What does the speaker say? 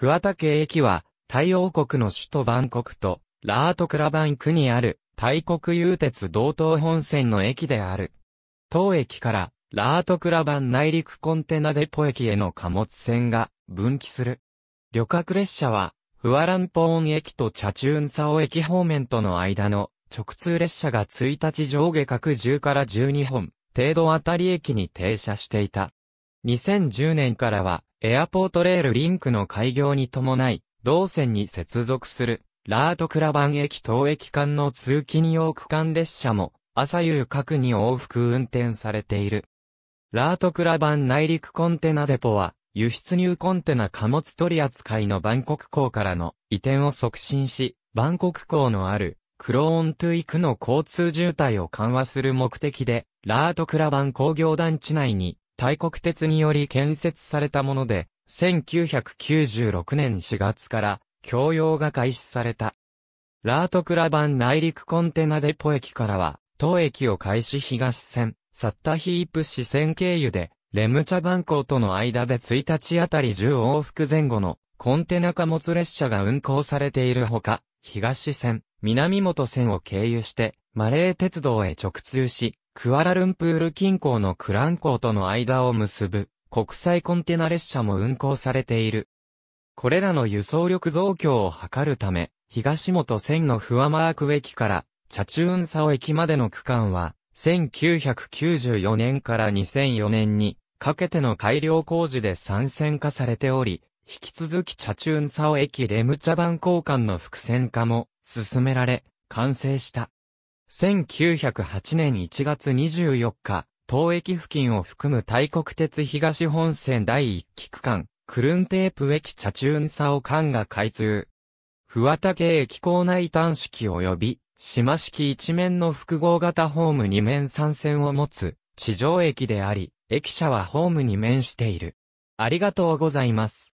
フアタケ駅は、タイ王国の首都バンコクと、ラートクラバン区にある、タイ国有鉄道東本線の駅である。当駅から、ラートクラバン内陸コンテナデポ駅への貨物船が分岐する。旅客列車は、フアランポーン駅とチャチューンサオ駅方面との間の直通列車が1日上下各10から12本程度あたり駅に停車していた。2010年からはエアポートレールリンクの開業に伴い、同線に接続する、ラートクラバン駅東駅間の通勤用区間列車も、朝夕各に往復運転されている。ラートクラバン内陸コンテナデポは、輸出入コンテナ貨物取扱いのバンコク港からの移転を促進し、バンコク港のあるクローントゥイクの交通渋滞を緩和する目的で、ラートクラバン工業団地内に大国鉄により建設されたもので、1996年4月から供用が開始された。ラートクラ版内陸コンテナデポ駅からは、当駅を開始東線、サッタヒープ支線経由で、レムチャバン港との間で1日あたり10往復前後のコンテナ貨物列車が運行されているほか、東線、南本線を経由して、マレー鉄道へ直通し、クアラルンプール近郊のクラン港との間を結ぶ国際コンテナ列車も運行されている。これらの輸送力増強を図るため、東本線のフアマーク駅からチャチューンサオ駅までの区間は、1994年から2004年にかけての改良工事で参戦化されており、引き続きチャチューンサオ駅レムチャバン交換の複線化も進められ、完成した。1908年1月24日、当駅付近を含む大国鉄東本線第1期区間、クルンテープ駅茶中草を間が開通。不渡け駅構内端式及び、島式一面の複合型ホーム二面三線を持つ、地上駅であり、駅舎はホームに面している。ありがとうございます。